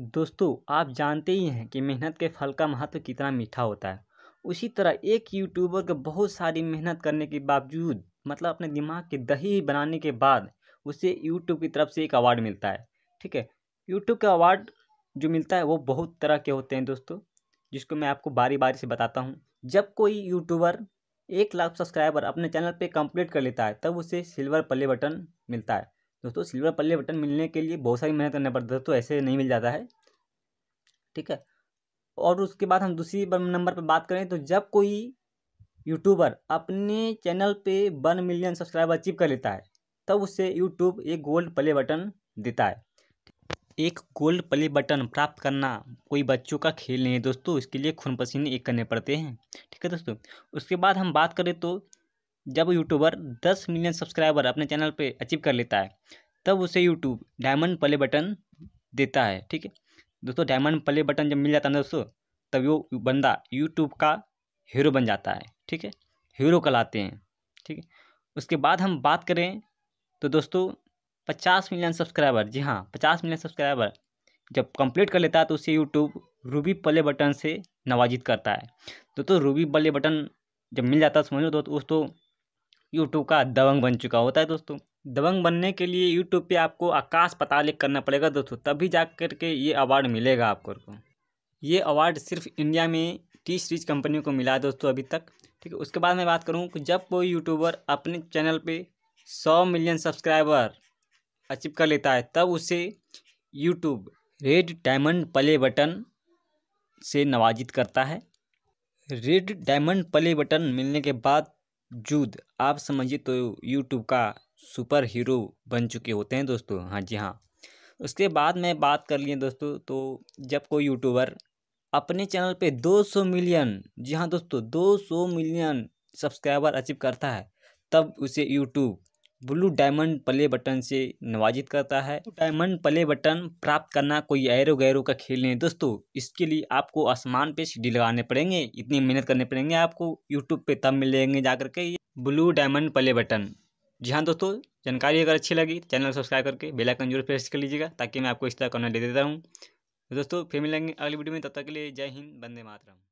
दोस्तों आप जानते ही हैं कि मेहनत के फल का महत्व कितना मीठा होता है उसी तरह एक यूट्यूबर को बहुत सारी मेहनत करने के बावजूद मतलब अपने दिमाग के दही बनाने के बाद उसे यूट्यूब की तरफ से एक अवार्ड मिलता है ठीक है यूट्यूब का अवार्ड जो मिलता है वो बहुत तरह के होते हैं दोस्तों जिसको मैं आपको बारी बारी से बताता हूँ जब कोई यूट्यूबर एक लाख सब्सक्राइबर अपने चैनल पर कंप्लीट कर लेता है तब उसे सिल्वर प्ले बटन मिलता है दोस्तों सिल्वर प्ले बटन मिलने के लिए बहुत सारी मेहनत करना पड़ता है तो ऐसे नहीं मिल जाता है ठीक है और उसके बाद हम दूसरी नंबर पर बात करें तो जब कोई यूट्यूबर अपने चैनल पे वन मिलियन सब्सक्राइबर अचीव कर लेता है तब उसे यूट्यूब एक गोल्ड प्ले बटन देता है एक गोल्ड प्ले बटन प्राप्त करना कोई बच्चों का खेल नहीं है दोस्तों इसके लिए खून पसीने एक करने पड़ते हैं ठीक है दोस्तों उसके बाद हम बात करें तो जब यूट्यूबर 10 मिलियन सब्सक्राइबर अपने चैनल पे अचीव कर लेता है तब उसे यूट्यूब डायमंड प्ले बटन देता है ठीक है दोस्तों डायमंड प्ले बटन जब मिल जाता है दोस्तों तब वो बंदा यूट्यूब का हीरो बन जाता है ठीक है हीरो कहलाते हैं ठीक है उसके बाद हम बात करें तो दोस्तों पचास मिलियन सब्सक्राइबर जी हाँ पचास मिलियन सब्सक्राइबर जब कंप्लीट कर लेता है तो उसे यूट्यूब रूबी प्ले बटन से नवाजित करता है दोस्तों रूबी प्ले बटन जब मिल जाता है समझ लो तो उस तो यूट्यूब का दबंग बन चुका होता है दोस्तों दबंग बनने के लिए यूट्यूब पे आपको आकाश पता करना पड़ेगा दोस्तों तभी जा कर के ये अवार्ड मिलेगा आपको ये अवार्ड सिर्फ इंडिया में टी सीरीज कंपनियों को मिला है दोस्तों अभी तक ठीक है उसके बाद मैं बात करूँ कि जब कोई यूट्यूबर अपने चैनल पर सौ मिलियन सब्सक्राइबर अचीव कर लेता है तब उसे YouTube red diamond play button से नवाजित करता है रेड डायमंड प्ले बटन मिलने के बाद जूद आप समझिए तो यूट्यूब का सुपर हीरो बन चुके होते हैं दोस्तों हाँ जी हाँ उसके बाद मैं बात कर लिए दोस्तों तो जब कोई यूट्यूबर अपने चैनल पे 200 मिलियन जी हाँ दोस्तों 200 मिलियन सब्सक्राइबर अचीव करता है तब उसे YouTube blue diamond play button से नवाजित करता है डायमंड प्ले बटन प्राप्त करना कोई एरो गैरो का खेल नहीं दोस्तों इसके लिए आपको आसमान पे सीढ़ी लगाने पड़ेंगे इतनी मेहनत करने पड़ेंगे आपको यूट्यूब पे तब मिलेंगे जा करके ये ब्लू डायमंड प्ले बटन जी हाँ दोस्तों जानकारी अगर अच्छी लगी चैनल सब्सक्राइब करके बेलाइकन जरूर प्रेस कर लीजिएगा ताकि मैं आपको इस तरह कॉन्ट दे देता हूँ तो दोस्तों फिर मिलेंगे अगली वीडियो में तब तक के लिए जय हिंद बंदे मातरम